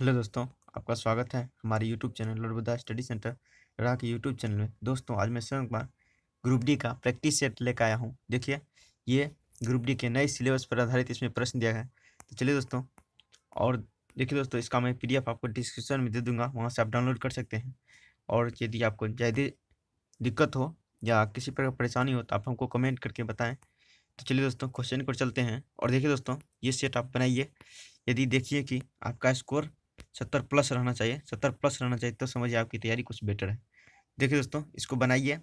hello दोस्तों आपका स्वागत है हमारे यूट्यूब चैनल लोरबुदा स्टडी सेंटर राह के यूट्यूब चैनल में दोस्तों आज मैं स्वयं कुमार ग्रुप डी का प्रैक्टिस सेट लेकर आया हूँ देखिए ये ग्रुप डी के नए सिलेबस पर आधारित इसमें प्रश्न दिया गया है तो चलिए दोस्तों और देखिए दोस्तों इसका मैं पी आपको डिस्क्रिप्शन में दे दूँगा वहाँ से आप डाउनलोड कर सकते हैं और यदि आपको ज़्यादा दिक्कत हो या किसी प्रकार परेशानी हो तो आप हमको कमेंट करके बताएँ तो चलिए दोस्तों क्वेश्चन पर चलते हैं और देखिए दोस्तों ये सेट आप बनाइए यदि देखिए कि आपका स्कोर सत्तर प्लस रहना चाहिए सत्तर प्लस रहना चाहिए तो समझिए आपकी तैयारी कुछ बेटर है देखिए दोस्तों इसको बनाइए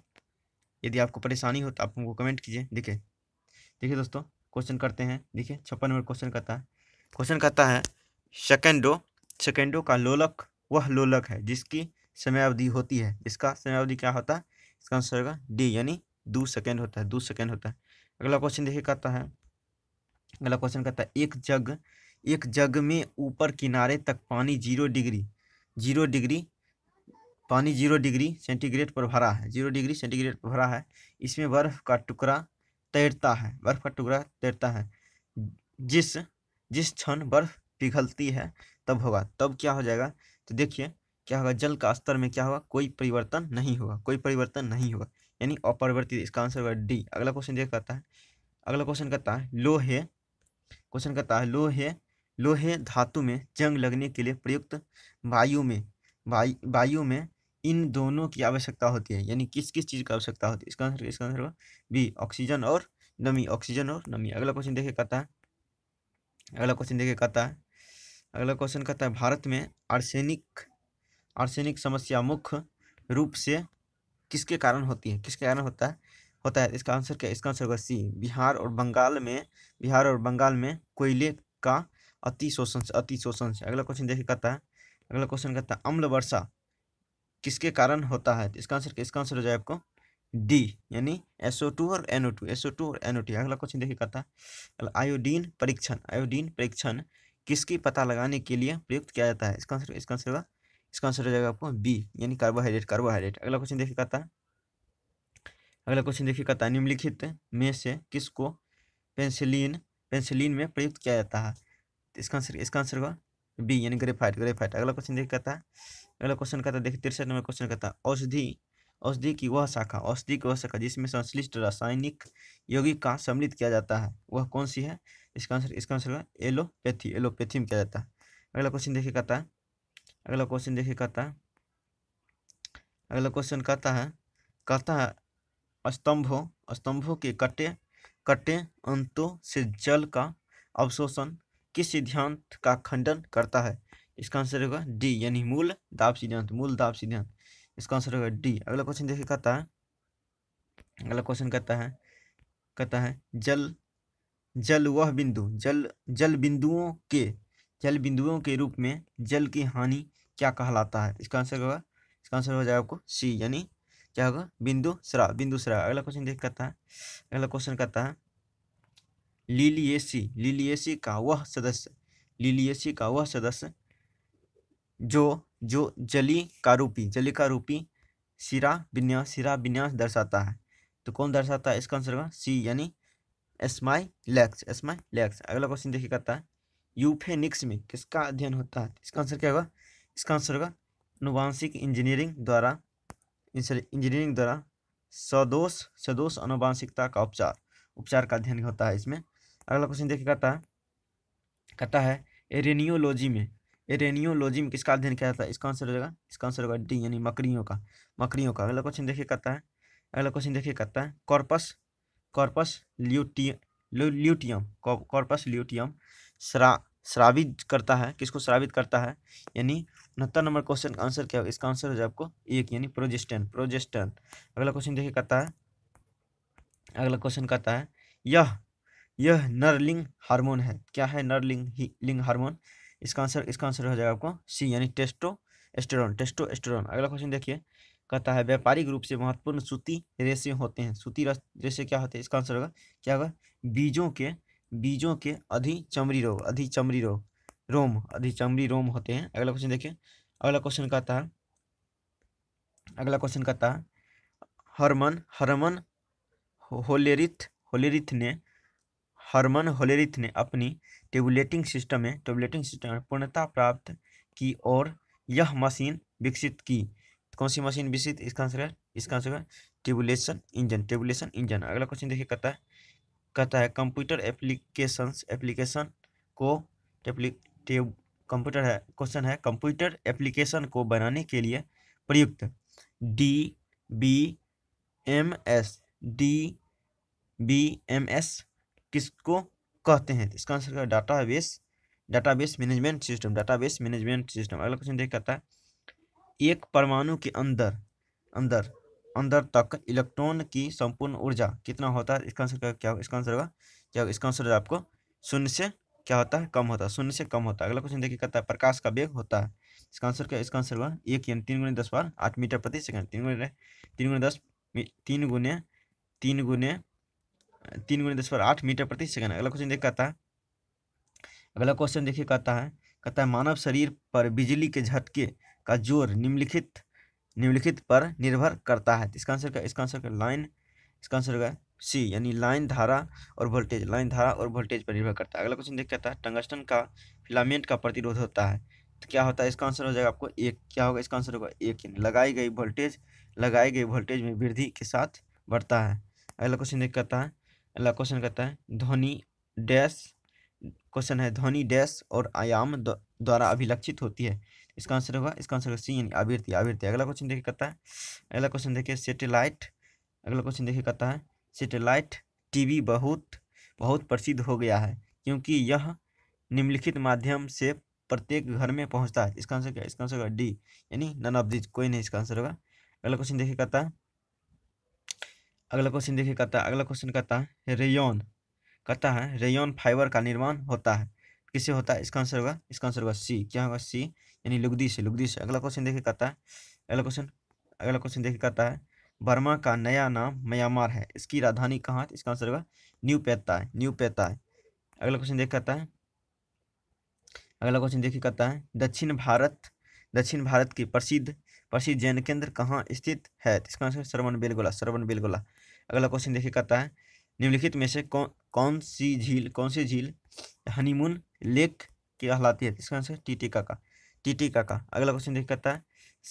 यदि आपको परेशानी हो तो आप हमको कमेंट कीजिए देखिए देखिए दोस्तों क्वेश्चन करते हैं देखिए छप्पन नंबर क्वेश्चन करता है क्वेश्चन करता है सेकेंडो सेकेंडो का लोलक वह लोलक है जिसकी समयावधि होती है इसका समयावधि क्या होता है इसका आंसर होगा डी यानी दो सेकेंड होता है दो सेकेंड होता है अगला क्वेश्चन देखिए कहता है अगला क्वेश्चन कहता है एक जग एक जग में ऊपर किनारे तक पानी जीरो डिग्री जीरो डिग्री पानी जीरो डिग्री सेंटीग्रेड पर भरा है जीरो डिग्री सेंटीग्रेड पर भरा है इसमें बर्फ़ का टुकड़ा तैरता है बर्फ़ का टुकड़ा तैरता है जिस जिस क्षण बर्फ़ पिघलती है तब होगा तब क्या हो जाएगा तो देखिए क्या होगा जल का स्तर में क्या होगा कोई परिवर्तन नहीं होगा कोई परिवर्तन नहीं होगा यानी अपरिवर्तित इसका आंसर होगा डी अगला क्वेश्चन देख कहता है अगला क्वेश्चन कहता है लोहे क्वेश्चन कहता है लोहे लोहे धातु में जंग लगने के लिए प्रयुक्त वायु में वायु में इन दोनों की आवश्यकता होती है यानी किस किस चीज़ की आवश्यकता होती है इसका आंसर इसका आंसर होगा बी ऑक्सीजन और नमी ऑक्सीजन और नमी अगला क्वेश्चन देखिए कहता है अगला क्वेश्चन देखिए कहता है अगला क्वेश्चन कहता है भारत में आर्सेनिक आर्सेनिक समस्या मुख्य रूप से किसके कारण होती है किसके कारण होता है होता है इसका आंसर क्या इसका आंसर होगा सी बिहार और बंगाल में बिहार और बंगाल में कोयले का अति शोषण अति शोषण से अगला क्वेश्चन देखिए कहता है अगला क्वेश्चन कहता है अम्ल वर्षा किसके कारण होता है तो इसका आंसर इसका आंसर हो जाए आपको डी यानी एसओ टू और एनओ टू टू और एनओ टू अगला क्वेश्चन देखिए कहता है आयोडीन परीक्षण आयोडीन परीक्षण किसकी पता लगाने के लिए प्रयुक्त किया जाता है इसका आंसर इसका आंसर होगा इसका आंसर हो जाएगा आपको बी यानी कार्बोहाइड्रेट कार्बोहाइड्रेट अगला क्वेश्चन देखिए कहता है अगला क्वेश्चन देखिएगा था निम्नलिखित में से किसको पेंसिलिन पेंसिलिन में प्रयुक्त किया जाता है तो इसका आंसर इसका आंसर होगा बी यानी ग्रेफाइट ग्रेफाइट अगला क्वेश्चन देखिए था अगला क्वेश्चन कहता है देखिए तिरसठ नंबर क्वेश्चन कहता है औषधि औषधि की वह शाखा औषधि की वह शाखा जिसमें संश्लिष्ट रासायनिक यौगिक का सम्मिलित किया जाता है वह कौन सी है इसका आंसर इसका आंसर होगा एलोपैथी एलोपैथी में किया जाता है अगला क्वेश्चन देखिए कहता है अगला क्वेश्चन देखिए कहता है अगला क्वेश्चन कहता है कहता है स्तंभों स्तंभों के कटे कटे अंतों से जल का अवशोषण किस सिद्धांत का खंडन करता है इसका आंसर होगा डी यानी मूल दाब सिद्धांत मूल दाब सिद्धांत इसका आंसर होगा डी अगला क्वेश्चन देखिए कहता है अगला क्वेश्चन कहता है कहता है जल जल वह बिंदु जल जल बिंदुओं के जल बिंदुओं के रूप में जल की हानि क्या कहलाता है इसका आंसर होगा इसका आंसर हो जाएगा आपको सी यानी क्या होगा बिंदु सरा बिंदु सरा अगला क्वेश्चन देख करता है अगला क्वेश्चन करता है लिलियसी लिलियसी का वह सदस्य लिलियसी का वह सदस्य जो जो जली कारूपी जली कारूपी सिरा विन्यास सिरा विन्यास दर्शाता है तो कौन दर्शाता है इसका आंसर होगा सी यानी एसमाई लैक्स एसमाई लैक्स अगला क्वेश्चन देखिए कहता है यूफेनिक्स में किसका अध्ययन होता है इसका आंसर क्या होगा इसका आंसर होगा अनुवांशिक इंजीनियरिंग द्वारा इंजीनियरिंग द्वारा सदोष सदोष अनुवांशिकता का उपचार उपचार का अध्ययन होता है इसमें अगला क्वेश्चन देखिए कहता है कहता है एरेनियोलॉजी में एरेनियोलॉजी में किसका अध्ययन किया जाता है इसका आंसर हो जाएगा इसका आंसर होगा डी यानी मकड़ियों का मकड़ियों का अगला क्वेश्चन देखिए कहता है अगला क्वेश्चन देखिए कहता है corpus corpus luteum luteum corpus luteum श्रावित करता है किसको श्रावित करता है यानी उनहत्तर नंबर क्वेश्चन का आंसर क्या होगा इसका आंसर हो जाए आपको एक यानी प्रोजेस्टन प्रोजेस्टन अगला क्वेश्चन देखिए कहता है अगला क्वेश्चन कहता है यह यह नरलिंग हार्मोन है क्या है नरलिंग लिंग हार्मोन इसका आंसर इसका आंसर हो जाएगा आपको सी यानी टेस्टो एस्टेरॉन टेस्टो एस्टेरॉन अगला क्वेश्चन देखिए कहता है व्यापारिक रूप से महत्वपूर्ण सूती रेशे होते हैं सूती रेशे क्या होते हैं इसका आंसर होगा क्या होगा बीजों के बीजों के अधिचमरी रोग अधिचमरी रोग रोम अधिचमरी रोम होते हैं अगला क्वेश्चन देखिए अगला क्वेश्चन कहता है अगला क्वेश्चन कहता है हरमन हरमन होलेरिथ होलेरिथ ने हरमन होलेरिथ ने अपनी टेबुलेटिंग सिस्टम में टेबुलेटिंग सिस्टम में पूर्णता प्राप्त की और यह मशीन विकसित की कौन सी मशीन विकसित इसका आंसर है इसका आंसर है टेबुलेशन इंजन टेबुलेशन इंजन अगला क्वेश्चन देखिए कहता है कहता है कंप्यूटर एप्लीकेशंस एप्लीकेशन को कंप्यूटर है क्वेश्चन है कंप्यूटर एप्लीकेशन को बनाने के लिए प्रयुक्त D B M S D B M S किसको कहते हैं तो इसका आंसर क्या database database management system database management system अगला क्वेश्चन देखा है एक परमाणु के अंदर अंदर अंदर तक इलेक्ट्रॉन की संपूर्ण ऊर्जा कितना होता है इसका आंसर क्या होगा इसका आंसर होगा क्या होगा इसका आंसर आपको शून्य से क्या होता है कम होता है शून्य से कम होता है अगला क्वेश्चन देखिए कहता है प्रकाश का वेग होता है इसका आंसर क्या इसका आंसर होगा एक यानी तीन गुने दस बार आठ मीटर प्रति सेकंड तीन गुने तीन गुने दस तीन गुने तीन गुने तीन गुने दस बार आठ मीटर प्रति सेकंड अगला क्वेश्चन देखिए कहता है अगला क्वेश्चन देखिए कहता है कहता है मानव शरीर पर बिजली के झटके का जोर निम्नलिखित निम्नलिखित पर निर्भर करता है इसका आंसर का इसका आंसर का लाइन इसका आंसर होगा सी यानी लाइन धारा और वोल्टेज लाइन धारा और वोल्टेज पर निर्भर करता है अगला क्वेश्चन देख कहता है टंगस्टन का फिलामेंट का प्रतिरोध होता है तो क्या होता है इसका आंसर हो जाएगा आपको एक क्या होगा इसका आंसर होगा एक यानी लगाई गई वोल्टेज लगाई गई वोल्टेज में वृद्धि के साथ बढ़ता है अगला क्वेश्चन देख कहता है अगला क्वेश्चन कहता है ध्वनि डैश क्वेश्चन है ध्वनि डैश और आयाम द्वारा अभिलक्षित होती है इसका आंसर होगा इसका आंसर सी यानी आवृत्ति आवृत्ति अगला क्वेश्चन देखिए कहता है अगला क्वेश्चन देखिए सेटेलाइट अगला क्वेश्चन देखिए कहता है सेटेलाइट टीवी बहुत बहुत प्रसिद्ध हो गया है क्योंकि यह निम्नलिखित माध्यम से प्रत्येक घर में पहुंचता है इसका आंसर क्या इसका आंसर होगा डी यानी नन ऑफ दिस कोई नहीं इसका आंसर होगा अगला क्वेश्चन देखिए कहता है अगला क्वेश्चन देखिए कहता है अगला क्वेश्चन कहता है रेयन करता है रेयन फाइबर का निर्माण होता है किससे होता है इसका आंसर होगा इसका आंसर होगा सी क्या होगा सी यानी लुगदी से लुगदी से अगला क्वेश्चन देखिए कहता है अगला क्वेश्चन अगला क्वेश्चन देखिए कहता है बर्मा का नया नाम म्यांमार है इसकी राजधानी कहाँ इसका आंसर होगा न्यू पेता है न्यू पेता है अगला क्वेश्चन देख कहता है अगला क्वेश्चन देखिए कहता है दक्षिण भारत दक्षिण भारत की प्रसिद्ध प्रसिद्ध जैन केंद्र कहाँ स्थित है तो इसका answer Shravanabelagola Shravanabelagola अगला क्वेश्चन देखिए कहता है निम्नलिखित में से कौन कौन सी झील कौन सी झील हनीमून लेक कहलाती है इसका आंसर टीटी का टीटी का अगला क्वेश्चन देख करता है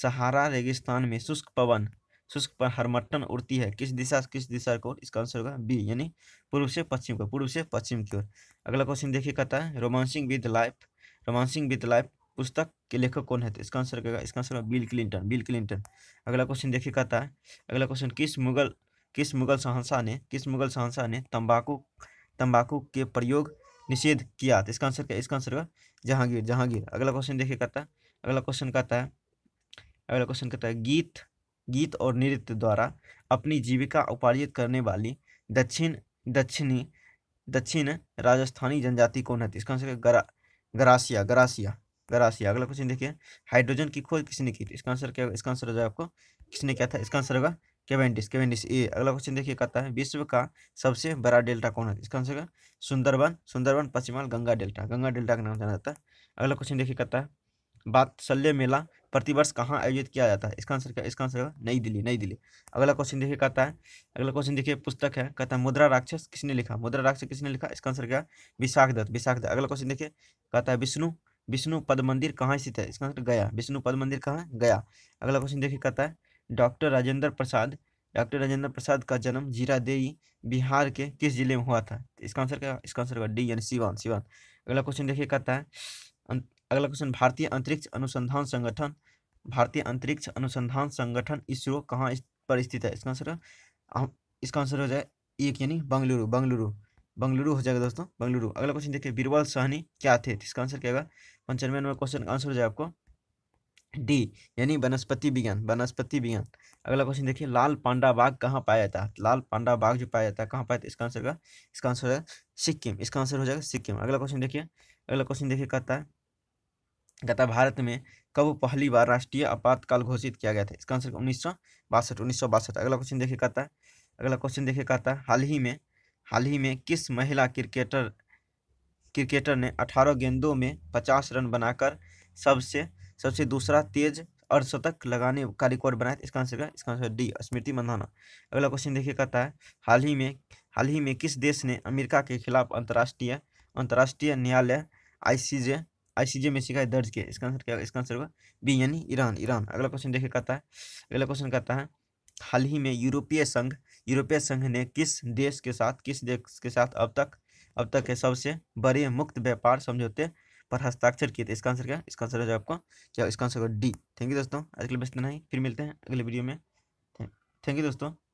सहारा रेगिस्तान में शुष्क पवन शुष्क पर हरमट्टन उड़ती है किस दिशा किस दिशा को इसका आंसर होगा बी यानी पूर्व से पश्चिम को पूर्व से पश्चिम की ओर अगला क्वेश्चन देखिए कहता है romancing with life romancing with life पुस्तक के लेखक कौन है तो इसका आंसर क्या इसका आंसर होगा बिल क्लिंटन बिल क्लिंटन अगला क्वेश्चन देखिए कहता है अगला क्वेश्चन किस मुगल किस मुगल शहनशाह ने किस मुगल शहनशाह ने तंबाकू तंबाकू के प्रयोग निषेध किया तो इसका आंसर क्या इसका आंसर होगा जहांगीर जहांगीर अगला क्वेश्चन देखिए कहता है अगला क्वेश्चन कहता है अगला क्वेश्चन कहता है गीत गीत और नृत्य द्वारा अपनी जीविका उपार्जित करने वाली दक्षिण दक्षिणी दक्षिण राजस्थानी जनजाति कौन है तो इसका आंसर गरा गरासिया गरासिया गरासिया अगला क्वेश्चन देखिए हाइड्रोजन की खोज किसने की थी इसका आंसर क्या इसका आंसर हो जाएगा आपको किसने क्या था इसका आंसर होगा केवेंडिस केवेंडिस ए अगला क्वेश्चन देखिए कहता है विश्व का सबसे बड़ा डेल्टा कौन है इसका आंसर सुंदरबन सुंदरबन पश्चिमाल गंगा डेल्टा गंगा डेल्टा का नाम जाना जाता है अगला क्वेश्चन देखिए कहता है बात्सल्य मेला प्रतिवर्ष कहाँ आयोजित किया जाता है इसका आंसर क्या इसका आंसर नई दिल्ली नई दिल्ली अगला क्वेश्चन देखिए कहता है अगला क्वेश्चन देखिए पुस्तक है कहता है मुद्रा राक्षस किसने लिखा मुद्रा राक्षस किसने लिखा इसका आंसर क्या विशाख दत्त विशाख दत्त अगला क्वेश्चन देखिए कहता है विष्णु विष्णु पद मंदिर कहाँ स्थित है इसका आंसर गया विष्णु पद मंदिर कहाँ गया अगला क्वेश्चन देखिए कहता है डॉक्टर राजेंद्र प्रसाद डॉक्टर राजेंद्र प्रसाद का जन्म जीरा देई बिहार के किस जिले में हुआ था इसका आंसर क्या इसका आंसर होगा डी यानी सिवान सिवान अगला क्वेश्चन देखिए कहता है अं, अगला क्वेश्चन भारतीय अंतरिक्ष अनुसंधान संगठन भारतीय अंतरिक्ष अनुसंधान संगठन इसरो कहाँ इस पर स्थित है इसका आंसर इसका आंसर हो जाए एक यानी बंगलुरु बंगलुरु बंगलुरु हो जाएगा दोस्तों बंगलुरु अगला क्वेश्चन देखिए बीरबल सहनी क्या थे इसका आंसर क्या होगा पंचानवे नंबर क्वेश्चन का आंसर हो जाए आपको डी यानी वनस्पति विज्ञान वनस्पति विज्ञान अगला क्वेश्चन देखिए लाल पांडा बाघ कहाँ पाया जाता है लाल पांडा बाघ जो पाया जाता है कहाँ पाया था इसका आंसर का इसका आंसर होगा सिक्किम इसका आंसर हो जाएगा सिक्किम अगला क्वेश्चन देखिए अगला क्वेश्चन देखिए कहता है कहता है भारत में कब पहली बार राष्ट्रीय आपातकाल घोषित किया गया था इसका आंसर उन्नीस सौ बासठ उन्नीस सौ बासठ अगला क्वेश्चन देखिए कहता है अगला क्वेश्चन देखिए कहता है हाल ही में हाल ही में किस महिला क्रिकेटर क्रिकेटर ने अठारह गेंदों में पचास रन बनाकर सबसे सबसे दूसरा तेज अर्धशतक लगाने का रिकॉर्ड बनाया इसका आंसर क्या इसका आंसर डी स्मृति मंधाना अगला क्वेश्चन देखिए कहता है हाल ही में हाल ही में किस देश ने अमेरिका के खिलाफ अंतर्राष्ट्रीय अंतर्राष्ट्रीय न्यायालय आईसीजे आईसीजे में शिकायत दर्ज किया इसका आंसर क्या इसका आंसर बी यानी ईरान ईरान अगला क्वेश्चन देखिए कहता है अगला क्वेश्चन कहता है हाल ही में यूरोपीय संघ यूरोपीय संघ ने किस देश के साथ किस देश के साथ अब तक अब तक के सबसे बड़े मुक्त व्यापार समझौते पर हस्ताक्षर किए थे इसका आंसर क्या इसका आंसर है आपका क्या इसका आंसर होगा डी थैंक यू दोस्तों आज के लिए बस इतना ही फिर मिलते हैं अगले वीडियो में थैंक यू दोस्तों